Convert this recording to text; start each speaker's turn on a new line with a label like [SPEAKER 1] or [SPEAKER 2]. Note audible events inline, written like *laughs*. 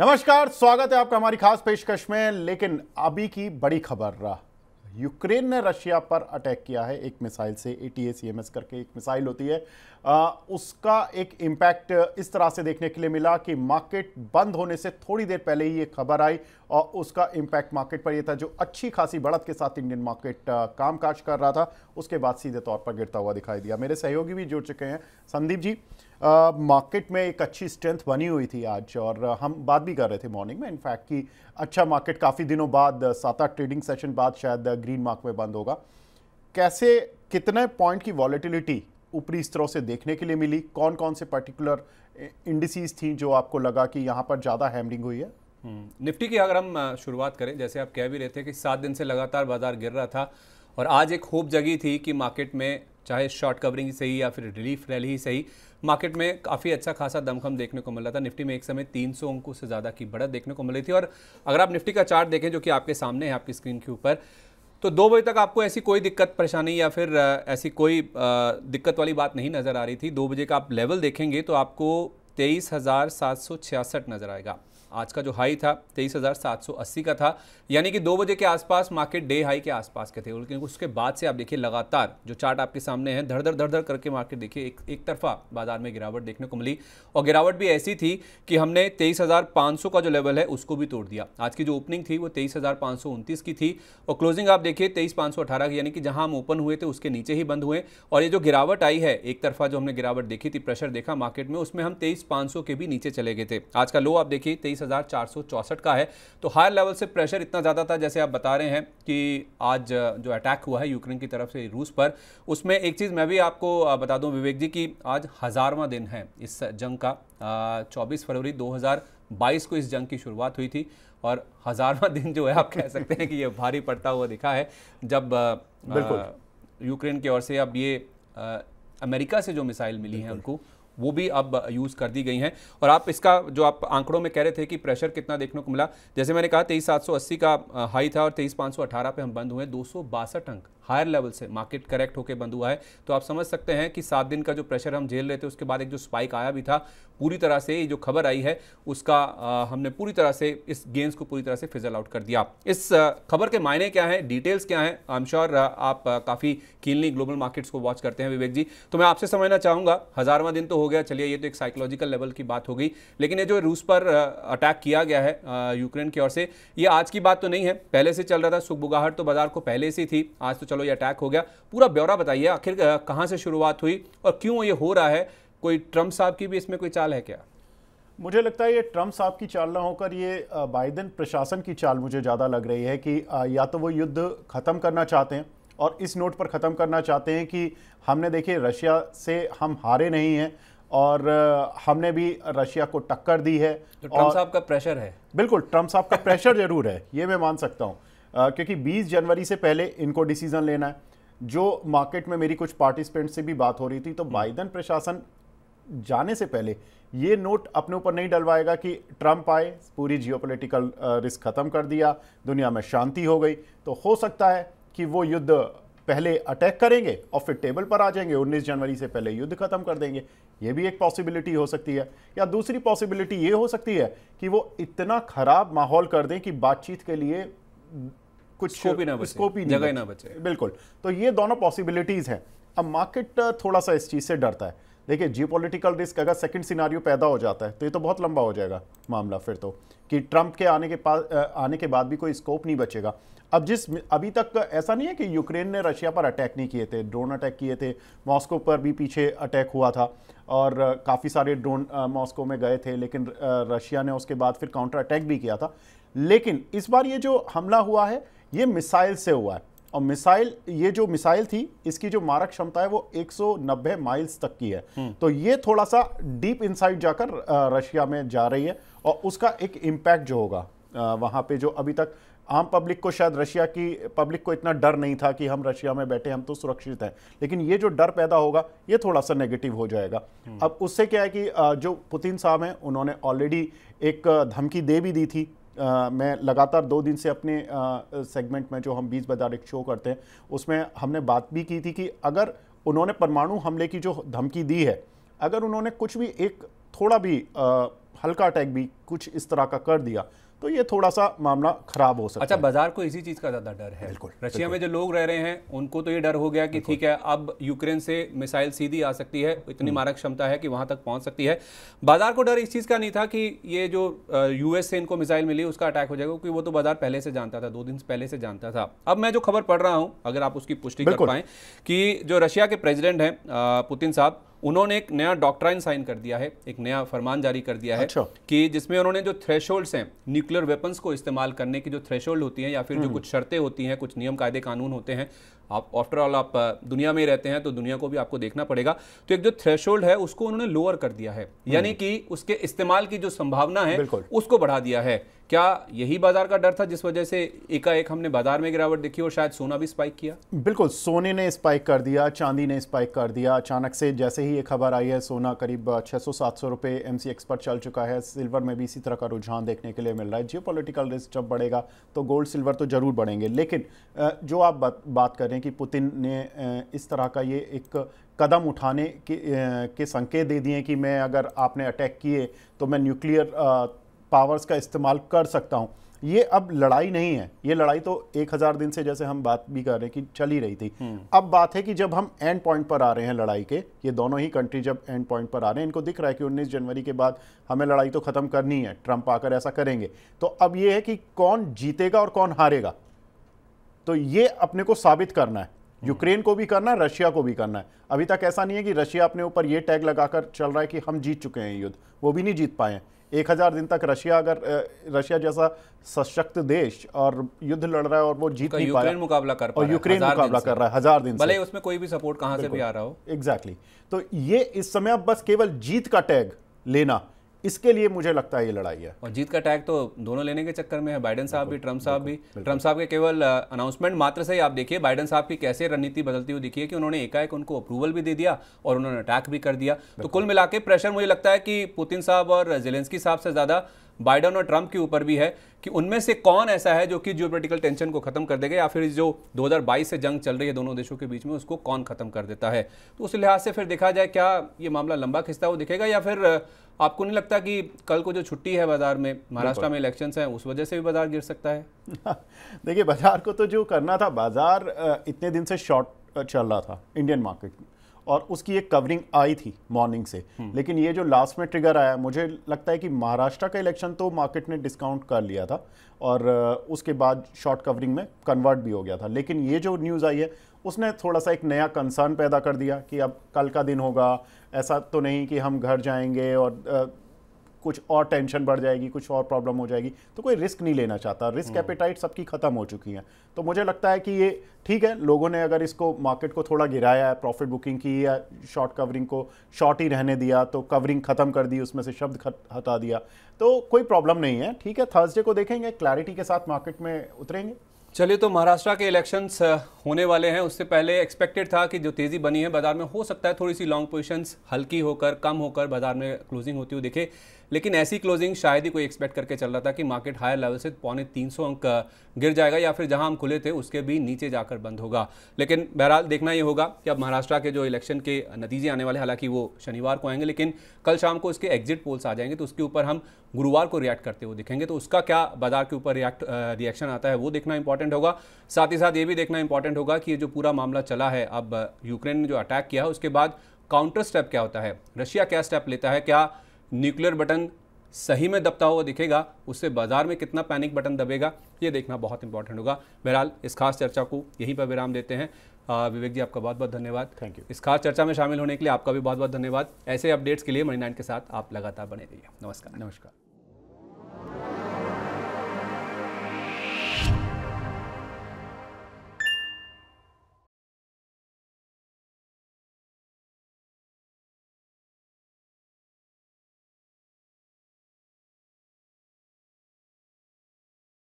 [SPEAKER 1] नमस्कार स्वागत है आपका हमारी खास पेशकश में लेकिन अभी की बड़ी खबर यूक्रेन ने रशिया पर अटैक किया है एक मिसाइल से ए टी करके एक मिसाइल होती है आ, उसका एक इम्पैक्ट इस तरह से देखने के लिए मिला कि मार्केट बंद होने से थोड़ी देर पहले ही ये खबर आई और उसका इम्पैक्ट मार्केट पर ये था जो अच्छी खासी बढ़त के साथ इंडियन मार्केट कामकाज कर रहा था उसके बाद सीधे तौर पर गिरता हुआ दिखाई दिया मेरे सहयोगी भी जुड़ चुके हैं संदीप जी मार्केट में एक अच्छी स्ट्रेंथ बनी हुई थी आज और हम बात भी कर रहे थे मॉर्निंग में इनफैक्ट कि अच्छा मार्केट काफ़ी दिनों बाद सात आठ ट्रेडिंग सेशन बाद शायद ग्रीन मार्क में बंद होगा कैसे कितने पॉइंट की वॉलीटिलिटी ऊपरी स्तरों से देखने के लिए मिली कौन कौन से पर्टिकुलर इंडिसीज थी जो आपको लगा कि यहाँ पर ज़्यादा हैमरिंग हुई है हम्म,
[SPEAKER 2] निफ्टी की अगर हम शुरुआत करें जैसे आप कह भी रहे थे कि सात दिन से लगातार बाजार गिर रहा था और आज एक होप जगी थी कि मार्केट में चाहे शॉर्ट कवरिंग ही सही या फिर रिलीफ रैली ही सही मार्केट में काफ़ी अच्छा खासा दमखम देखने को मिल रहा था निफ्टी में एक समय 300 अंकों से ज़्यादा की बढ़त देखने को मिली थी और अगर आप निफ्टी का चार्ट देखें जो कि आपके सामने है आपकी स्क्रीन के ऊपर तो दो बजे तक आपको ऐसी कोई दिक्कत परेशानी या फिर ऐसी कोई दिक्कत वाली बात नहीं नज़र आ रही थी दो बजे का आप लेवल देखेंगे तो आपको तेईस नज़र आएगा आज का जो हाई था 23,780 का था यानी कि दो बजे के आसपास मार्केट डे हाई के आसपास के थे लेकिन उसके बाद से आप देखिए लगातार जो चार्ट आपके सामने है धड़ धड़ धड़ करके मार्केट देखिए एक एक तरफा बाजार में गिरावट देखने को मिली और गिरावट भी ऐसी थी कि हमने 23,500 का जो लेवल है उसको भी तोड़ दिया आज की जो ओपनिंग थी वो तेईस की थी और क्लोजिंग आप देखिए तेईस की यानी कि जहाँ हम ओपन हुए थे उसके नीचे ही बंद हुए और ये जो गिरावट आई है एक तरफा जो हमने गिरावट देखी थी प्रेशर देखा मार्केट में उसमें हम तेईस के भी नीचे चले गए थे आज का लो आप देखिए तेईस पैंतीस हज़ार चार सौ चौंसठ का है तो हायर लेवल से प्रेशर इतना ज़्यादा था जैसे आप बता रहे हैं कि आज जो अटैक हुआ है यूक्रेन की तरफ से रूस पर उसमें एक चीज़ मैं भी आपको बता दूँ विवेक जी कि आज हज़ारवा दिन है इस जंग का चौबीस फरवरी दो को इस जंग की शुरुआत हुई थी और हज़ारवा दिन जो है आप कह सकते हैं कि ये भारी पड़ता हुआ दिखा है जब यूक्रेन की ओर से अब ये अमेरिका से जो मिसाइल मिली है उनको वो भी अब यूज़ कर दी गई हैं और आप इसका जो आप आंकड़ों में कह रहे थे कि प्रेशर कितना देखने को मिला जैसे मैंने कहा तेईस सात सौ अस्सी का हाई था और तेईस पाँच सौ अठारह पे हम बंद हुए दो सौ बासठ अंक हायर लेवल से मार्केट करेक्ट होकर बंद हुआ है तो आप समझ सकते हैं कि सात दिन का जो प्रेशर हम झेल रहे थे उसके बाद एक जो स्पाइक आया भी था पूरी तरह से जो खबर आई है उसका हमने पूरी तरह से इस गेंस को पूरी तरह से फिजल आउट कर दिया इस खबर के मायने क्या हैं डिटेल्स क्या है आई एम श्योर आप काफ़ी कीनली ग्लोबल मार्केट्स को वॉच करते हैं विवेक जी तो मैं आपसे समझना चाहूंगा हज़ारवा दिन तो हो गया चलिए ये तो एक साइकोलॉजिकल लेवल की बात हो गई लेकिन ये जो रूस पर अटैक किया गया है यूक्रेन की ओर से ये आज की बात तो नहीं है पहले से चल रहा था सुखबुगाहट तो बाजार को पहले से थी आज तो चलो चलो ये अटैक हो गया पूरा ब्यौरा बताइए आखिर कहाँ से शुरुआत हुई और क्यों ये हो रहा है कोई ट्रंप साहब की भी इसमें कोई चाल है क्या
[SPEAKER 1] मुझे लगता है ये ट्रंप साहब की चाल ना होकर ये बाइडेन प्रशासन की चाल मुझे ज़्यादा लग रही है कि या तो वो युद्ध ख़त्म करना चाहते हैं और इस नोट पर ख़त्म करना चाहते हैं कि हमने देखिए रशिया से हम हारे नहीं हैं और हमने भी रशिया को टक्कर दी है तो ट्रंप साहब
[SPEAKER 2] का प्रेशर है
[SPEAKER 1] बिल्कुल ट्रंप साहब का प्रेशर जरूर है ये मैं मान सकता हूँ क्योंकि 20 जनवरी से पहले इनको डिसीजन लेना है जो मार्केट में मेरी कुछ पार्टिसिपेंट से भी बात हो रही थी तो बाइडन हम्म। प्रशासन जाने से पहले ये नोट अपने ऊपर नहीं डलवाएगा कि ट्रंप आए पूरी जियोपॉलिटिकल रिस्क ख़त्म कर दिया दुनिया में शांति हो गई तो हो सकता है कि वो युद्ध पहले अटैक करेंगे और फिर टेबल पर आ जाएंगे 19 जनवरी से पहले युद्ध खत्म कर देंगे ये भी एक पॉसिबिलिटी हो सकती है या दूसरी पॉसिबिलिटी ये हो सकती है कि वो इतना ख़राब माहौल कर दें कि बातचीत के लिए कुछ स्कोप ही ना बचे स्कोप ही जगह ही ना बचे बिल्कुल तो ये दोनों पॉसिबिलिटीज़ हैं अब मार्केट uh, थोड़ा सा इस चीज़ से डरता है देखिए जियोपॉलिटिकल रिस्क अगर सेकंड सिनारियो पैदा हो जाता है तो ये तो बहुत लंबा हो जाएगा मामला फिर तो कि ट्रंप के आने के पास uh, आने के बाद भी कोई स्कोप नहीं बचेगा अब जिस अभी तक ऐसा नहीं है कि यूक्रेन ने रशिया पर अटैक नहीं किए थे ड्रोन अटैक किए थे मॉस्को पर भी पीछे अटैक हुआ था और uh, काफ़ी सारे ड्रोन मॉस्को में गए थे लेकिन रशिया ने उसके बाद फिर काउंटर अटैक भी किया था लेकिन इस बार ये जो हमला हुआ है ये मिसाइल से हुआ है और मिसाइल ये जो मिसाइल थी इसकी जो मारक क्षमता है वो 190 माइल्स तक की है हम्म। तो ये थोड़ा सा डीप इनसाइड जाकर रशिया में जा रही है और उसका एक इम्पैक्ट जो होगा वहाँ पे जो अभी तक आम पब्लिक को शायद रशिया की पब्लिक को इतना डर नहीं था कि हम रशिया में बैठे हम तो सुरक्षित हैं लेकिन ये जो डर पैदा होगा ये थोड़ा सा नेगेटिव हो जाएगा हम्म। अब उससे क्या है कि जो पुतिन साहब हैं उन्होंने ऑलरेडी एक धमकी दे भी दी थी आ, मैं लगातार दो दिन से अपने सेगमेंट में जो हम बीस बाजार एक शो करते हैं उसमें हमने बात भी की थी कि अगर उन्होंने परमाणु हमले की जो धमकी दी है अगर उन्होंने कुछ भी एक थोड़ा भी आ, हल्का अटैक भी कुछ इस तरह का कर दिया तो ये थोड़ा सा मामला खराब हो सकता अच्छा बाजार को इसी चीज़
[SPEAKER 2] का ज़्यादा डर है बिल्कुल रशिया में जो लोग रह रहे हैं उनको तो ये डर हो गया कि ठीक है अब यूक्रेन से मिसाइल सीधी आ सकती है इतनी हम्म। मारक क्षमता है कि वहां तक पहुंच सकती है बाजार को डर इस चीज़ का नहीं था कि ये जो यूएस से इनको मिसाइल मिली उसका अटैक हो जाएगा क्योंकि वो तो बाजार पहले से जानता था दो दिन पहले से जानता था अब मैं जो खबर पढ़ रहा हूं अगर आप उसकी पुष्टि कर पाए कि जो रशिया के प्रेजिडेंट हैं पुतिन साहब उन्होंने एक नया डॉक्ट्राइन साइन कर दिया है एक नया फरमान जारी कर दिया है अच्छा। कि जिसमें उन्होंने जो थ्रेशोल्ड्स हैं न्यूक्लियर वेपन्स को इस्तेमाल करने की जो थ्रेशोल्ड होती है या फिर जो हम्म। कुछ शर्तें होती हैं कुछ नियम कायदे कानून होते हैं आप आफ्टरऑल आप दुनिया में ही रहते हैं तो दुनिया को भी आपको देखना पड़ेगा तो एक जो थ्रेश है उसको उन्होंने लोअर कर दिया है हम्म। यानी कि उसके इस्तेमाल की जो संभावना है उसको बढ़ा दिया है क्या यही बाजार का डर था जिस वजह से एकाएक हमने बाजार में गिरावट देखी और शायद सोना भी स्पाइक किया
[SPEAKER 1] बिल्कुल सोने ने स्पाइक कर दिया चांदी ने स्पाइक कर दिया अचानक से जैसे ही ये खबर आई है सोना करीब 600-700 रुपए एमसीएक्स पर चल चुका है सिल्वर में भी इसी तरह का रुझान देखने के लिए मिल रहा है जियो रिस्क जब बढ़ेगा तो गोल्ड सिल्वर तो जरूर बढ़ेंगे लेकिन जो आप बात करें हैं कि पुतिन ने इस तरह का ये एक कदम उठाने के, के संकेत दे दिए कि मैं अगर आपने अटैक किए तो मैं न्यूक्लियर पावर्स का इस्तेमाल कर सकता हूँ ये अब लड़ाई नहीं है ये लड़ाई तो एक हज़ार दिन से जैसे हम बात भी कर रहे हैं कि चल ही रही थी हम्म। अब बात है कि जब हम एंड पॉइंट पर आ रहे हैं लड़ाई के ये दोनों ही कंट्री जब एंड पॉइंट पर आ रहे हैं इनको दिख रहा है कि 19 जनवरी के बाद हमें लड़ाई तो ख़त्म करनी है ट्रंप आकर ऐसा करेंगे तो अब ये है कि कौन जीतेगा और कौन हारेगा तो ये अपने को साबित करना है यूक्रेन को भी करना है रशिया को भी करना है अभी तक ऐसा नहीं है कि रशिया अपने ऊपर ये टैग लगाकर चल रहा है कि हम जीत चुके हैं युद्ध वो भी नहीं जीत पाए हैं एक हज़ार दिन तक रशिया अगर रशिया जैसा सशक्त देश और युद्ध लड़ रहा है और वो जीत नहीं पाया मुकाबला कर और यूक्रेन मुकाबला कर रहा है हजार दिन भले
[SPEAKER 2] उसमें कोई भी सपोर्ट कहाँ से भी आ रहा
[SPEAKER 1] हो एग्जैक्टली तो ये इस समय अब बस केवल जीत का टैग लेना इसके लिए मुझे लगता है ये लड़ाई है
[SPEAKER 2] और जीत का टैग तो दोनों लेने के चक्कर में है बाइडन साहब भी ट्रंप साहब भी ट्रंप साहब के केवल अनाउंसमेंट uh, मात्र से ही आप देखिए बाइडन साहब की कैसे रणनीति बदलती हुई दिखी है कि उन्होंने एकाएक उनको अप्रूवल भी दे दिया और उन्होंने अटैक भी कर दिया तो कुल मिला प्रेशर मुझे लगता है कि पुतिन साहब और जेलेंसकी साहब से ज़्यादा बाइडन और ट्रंप के ऊपर भी है कि उनमें से कौन ऐसा है जो कि जियो टेंशन को खत्म कर देगा या फिर जो 2022 से जंग चल रही है दोनों देशों के बीच में उसको कौन खत्म कर देता है तो उस लिहाज से फिर देखा जाए क्या ये मामला लंबा खिंचता हुआ दिखेगा या फिर आपको नहीं लगता
[SPEAKER 1] कि कल को जो छुट्टी
[SPEAKER 2] है बाजार में महाराष्ट्र में इलेक्शन है उस वजह से भी बाजार गिर सकता है
[SPEAKER 1] *laughs* देखिए बाजार को तो जो करना था बाजार इतने दिन से शॉर्ट चल रहा था इंडियन मार्केट में और उसकी एक कवरिंग आई थी मॉर्निंग से हम्म। लेकिन ये जो लास्ट में ट्रिगर आया मुझे लगता है कि महाराष्ट्र का इलेक्शन तो मार्केट ने डिस्काउंट कर लिया था और उसके बाद शॉर्ट कवरिंग में कन्वर्ट भी हो गया था लेकिन ये जो न्यूज़ आई है उसने थोड़ा सा एक नया कंसर्न पैदा कर दिया कि अब कल का दिन होगा ऐसा तो नहीं कि हम घर जाएंगे और कुछ और टेंशन बढ़ जाएगी कुछ और प्रॉब्लम हो जाएगी तो कोई रिस्क नहीं लेना चाहता रिस्क हम्म। एपेटाइट सबकी ख़त्म हो चुकी है तो मुझे लगता है कि ये ठीक है लोगों ने अगर इसको मार्केट को थोड़ा गिराया है प्रॉफिट बुकिंग की या शॉर्ट कवरिंग को शॉर्ट ही रहने दिया तो कवरिंग ख़त्म कर दी उसमें से शब्द हटा दिया तो कोई प्रॉब्लम नहीं है ठीक है थर्सडे को देखेंगे क्लैरिटी के साथ मार्केट में उतरेंगे
[SPEAKER 2] चलिए तो महाराष्ट्र के इलेक्शंस होने वाले हैं उससे पहले एक्सपेक्टेड था कि जो तेज़ी बनी है बाजार में हो सकता है थोड़ी सी लॉन्ग पोजीशंस हल्की होकर कम होकर बाजार में क्लोजिंग होती हुई दिखे लेकिन ऐसी क्लोजिंग शायद ही कोई एक्सपेक्ट करके चल रहा था कि मार्केट हायर लेवल से पौने 300 अंक गिर जाएगा या फिर जहां हम खुले थे उसके भी नीचे जाकर बंद होगा लेकिन बहरहाल देखना ये होगा कि अब महाराष्ट्र के जो इलेक्शन के नतीजे आने वाले हालांकि वो शनिवार को आएंगे लेकिन कल शाम को उसके एग्जिट पोल्स आ जाएंगे तो उसके ऊपर हम गुरुवार को रिएक्ट करते हुए दिखेंगे तो उसका क्या बाजार के ऊपर रिएक्ट रिएक्शन आता है वो देखना इंपॉर्टेंट होगा साथ ही साथ ये भी देखना इंपॉर्टेंट अंडरस्टैंड होगा कि ये जो पूरा मामला चला है अब यूक्रेन ने जो अटैक किया है उसके बाद काउंटर स्टेप क्या होता है रशिया क्या स्टेप लेता है क्या न्यूक्लियर बटन सही में दबता हुआ दिखेगा उससे बाजार में कितना पैनिक बटन दबेगा ये देखना बहुत इंपॉर्टेंट होगा बहरहाल इस खास चर्चा को यहीं पर विराम देते हैं विवेक जी आपका बहुत बहुत धन्यवाद थैंक यू इस खास चर्चा में शामिल होने के लिए आपका भी बहुत बहुत धन्यवाद ऐसे अपडेट्स के लिए मनी नाइन के साथ आप लगातार बने रहिए
[SPEAKER 1] नमस्कार नमस्कार